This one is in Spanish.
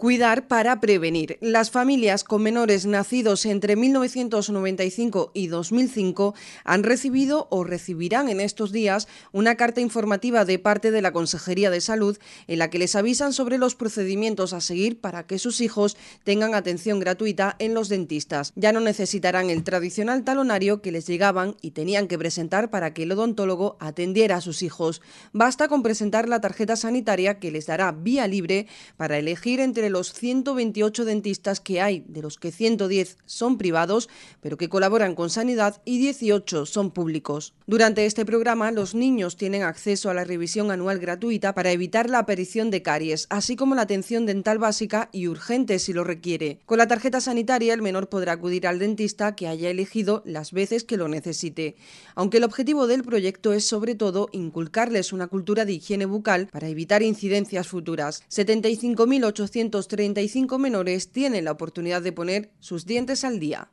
Cuidar para prevenir. Las familias con menores nacidos entre 1995 y 2005 han recibido o recibirán en estos días una carta informativa de parte de la Consejería de Salud en la que les avisan sobre los procedimientos a seguir para que sus hijos tengan atención gratuita en los dentistas. Ya no necesitarán el tradicional talonario que les llegaban y tenían que presentar para que el odontólogo atendiera a sus hijos. Basta con presentar la tarjeta sanitaria que les dará vía libre para elegir entre los 128 dentistas que hay, de los que 110 son privados, pero que colaboran con Sanidad y 18 son públicos. Durante este programa, los niños tienen acceso a la revisión anual gratuita para evitar la aparición de caries, así como la atención dental básica y urgente si lo requiere. Con la tarjeta sanitaria, el menor podrá acudir al dentista que haya elegido las veces que lo necesite. Aunque el objetivo del proyecto es sobre todo inculcarles una cultura de higiene bucal para evitar incidencias futuras. 75.800 35 menores tienen la oportunidad de poner sus dientes al día.